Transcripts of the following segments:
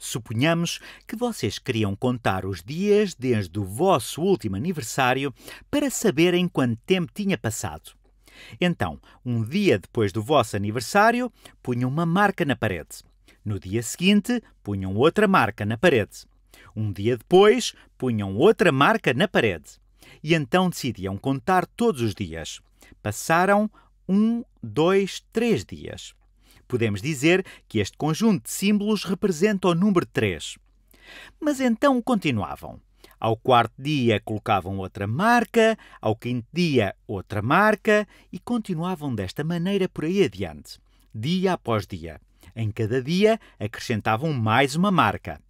Suponhamos que vocês queriam contar os dias desde o vosso último aniversário para saberem quanto tempo tinha passado. Então, um dia depois do vosso aniversário, punham uma marca na parede. No dia seguinte, punham outra marca na parede. Um dia depois, punham outra marca na parede. E então decidiam contar todos os dias. Passaram um, dois, três dias. Podemos dizer que este conjunto de símbolos representa o número 3. Mas então continuavam. Ao quarto dia colocavam outra marca, ao quinto dia outra marca e continuavam desta maneira por aí adiante, dia após dia. Em cada dia acrescentavam mais uma marca.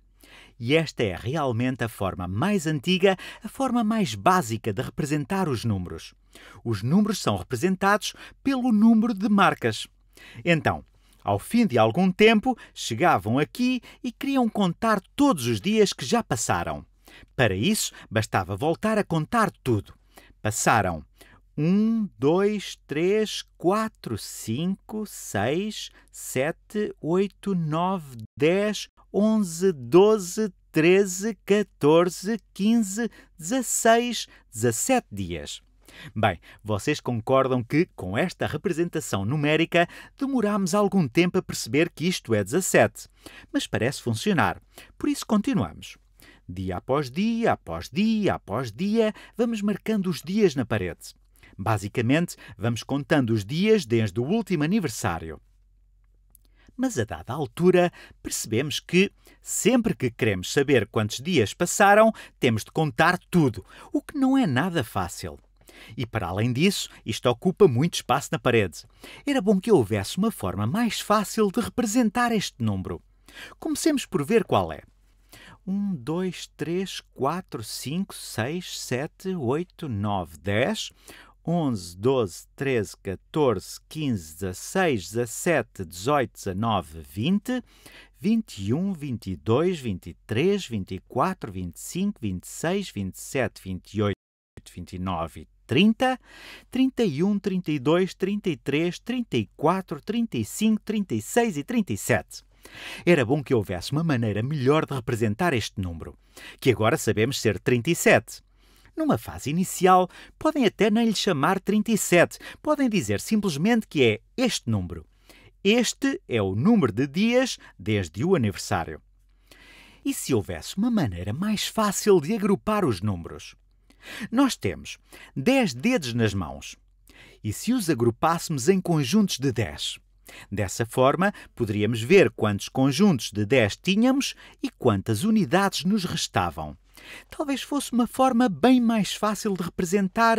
E esta é realmente a forma mais antiga, a forma mais básica de representar os números. Os números são representados pelo número de marcas. Então, ao fim de algum tempo, chegavam aqui e queriam contar todos os dias que já passaram. Para isso, bastava voltar a contar tudo. Passaram 1, 2, 3, 4, 5, 6, 7, 8, 9, 10, 11, 12, 13, 14, 15, 16, 17 dias. Bem, vocês concordam que, com esta representação numérica, demorámos algum tempo a perceber que isto é 17. Mas parece funcionar. Por isso, continuamos. Dia após dia, após dia, após dia, vamos marcando os dias na parede. Basicamente, vamos contando os dias desde o último aniversário mas a dada altura percebemos que, sempre que queremos saber quantos dias passaram, temos de contar tudo, o que não é nada fácil. E para além disso, isto ocupa muito espaço na parede. Era bom que houvesse uma forma mais fácil de representar este número. Comecemos por ver qual é. 1, 2, 3, 4, 5, 6, 7, 8, 9, 10, 11, 12, 13, 14, 15, 16, 17, 18, 19, 20, 21, 22, 23, 24, 25, 26, 27, 28, 29 e 30, 31, 32, 33, 34, 35, 36 e 37. Era bom que houvesse uma maneira melhor de representar este número, que agora sabemos ser 37. Numa fase inicial, podem até nem lhe chamar 37, podem dizer simplesmente que é este número. Este é o número de dias desde o aniversário. E se houvesse uma maneira mais fácil de agrupar os números? Nós temos 10 dedos nas mãos e se os agrupássemos em conjuntos de 10. Dessa forma, poderíamos ver quantos conjuntos de 10 tínhamos e quantas unidades nos restavam. Talvez fosse uma forma bem mais fácil de representar,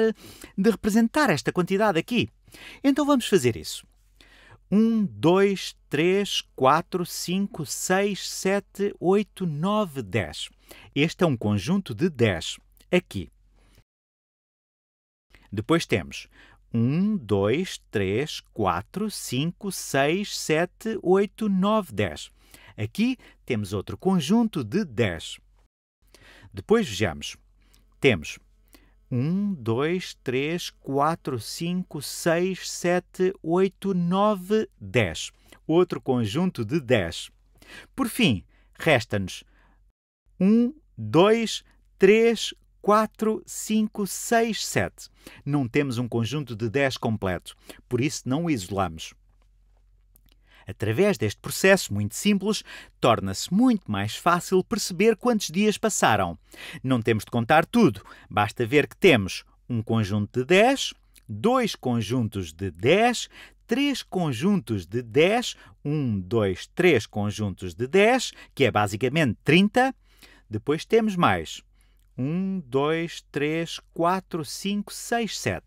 de representar esta quantidade aqui. Então vamos fazer isso. 1, 2, 3, 4, 5, 6, 7, 8, 9, 10. Este é um conjunto de 10. Aqui. Depois temos 1, 2, 3, 4, 5, 6, 7, 8, 9, 10. Aqui temos outro conjunto de 10. Depois vejamos. Temos 1, 2, 3, 4, 5, 6, 7, 8, 9, 10. Outro conjunto de 10. Por fim, resta-nos 1, 2, 3, 4, 5, 6, 7. Não temos um conjunto de 10 completo, por isso não o isolamos. Através deste processo muito simples, torna-se muito mais fácil perceber quantos dias passaram. Não temos de contar tudo, basta ver que temos um conjunto de 10, dois conjuntos de 10, três conjuntos de 10, 1, 2, 3 conjuntos de 10, que é basicamente 30. Depois temos mais 1, 2, 3, 4, 5, 6, 7.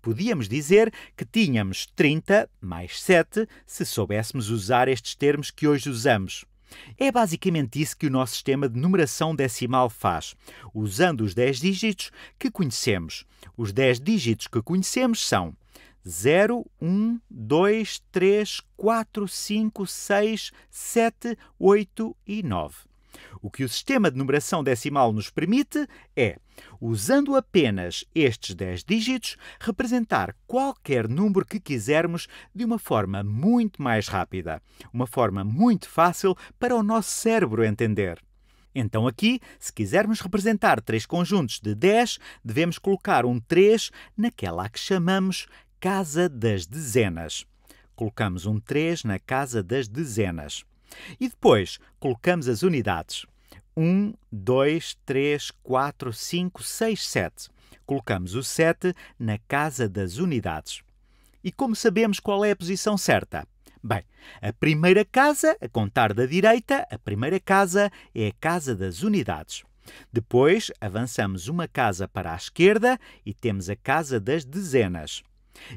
Podíamos dizer que tínhamos 30 mais 7 se soubéssemos usar estes termos que hoje usamos. É basicamente isso que o nosso sistema de numeração decimal faz, usando os 10 dígitos que conhecemos. Os 10 dígitos que conhecemos são 0, 1, 2, 3, 4, 5, 6, 7, 8 e 9. O que o sistema de numeração decimal nos permite é, usando apenas estes 10 dígitos, representar qualquer número que quisermos de uma forma muito mais rápida, uma forma muito fácil para o nosso cérebro entender. Então, aqui, se quisermos representar três conjuntos de 10, devemos colocar um 3 naquela que chamamos casa das dezenas. Colocamos um 3 na casa das dezenas. E depois colocamos as unidades. 1, 2, 3, 4, 5, 6, 7. Colocamos o 7 na casa das unidades. E como sabemos qual é a posição certa? Bem, a primeira casa, a contar da direita, a primeira casa é a casa das unidades. Depois avançamos uma casa para a esquerda e temos a casa das dezenas.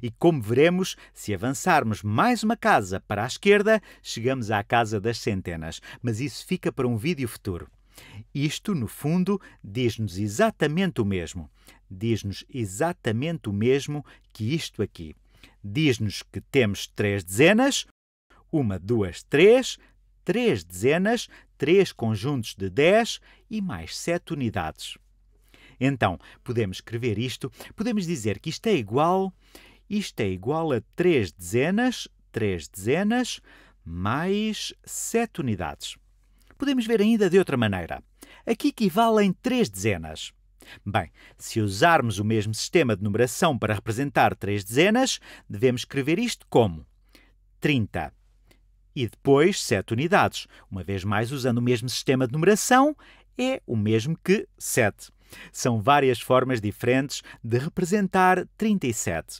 E como veremos, se avançarmos mais uma casa para a esquerda, chegamos à casa das centenas. Mas isso fica para um vídeo futuro. Isto, no fundo, diz-nos exatamente o mesmo. Diz-nos exatamente o mesmo que isto aqui. Diz-nos que temos três dezenas, uma, duas, três, três dezenas, três conjuntos de 10 e mais sete unidades. Então, podemos escrever isto, podemos dizer que isto é igual isto é igual a 3 dezenas, 3 dezenas, mais 7 unidades. Podemos ver ainda de outra maneira. Aqui equivalem 3 dezenas. Bem, se usarmos o mesmo sistema de numeração para representar 3 dezenas, devemos escrever isto como 30 e depois 7 unidades. Uma vez mais, usando o mesmo sistema de numeração, é o mesmo que 7. São várias formas diferentes de representar 37.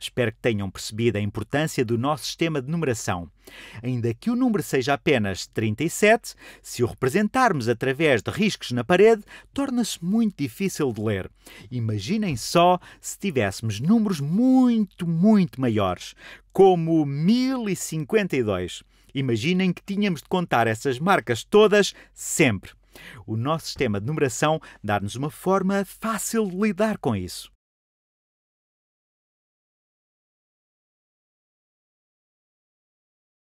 Espero que tenham percebido a importância do nosso sistema de numeração. Ainda que o número seja apenas 37, se o representarmos através de riscos na parede, torna-se muito difícil de ler. Imaginem só se tivéssemos números muito, muito maiores, como 1052. Imaginem que tínhamos de contar essas marcas todas sempre. O nosso sistema de numeração dá-nos uma forma fácil de lidar com isso.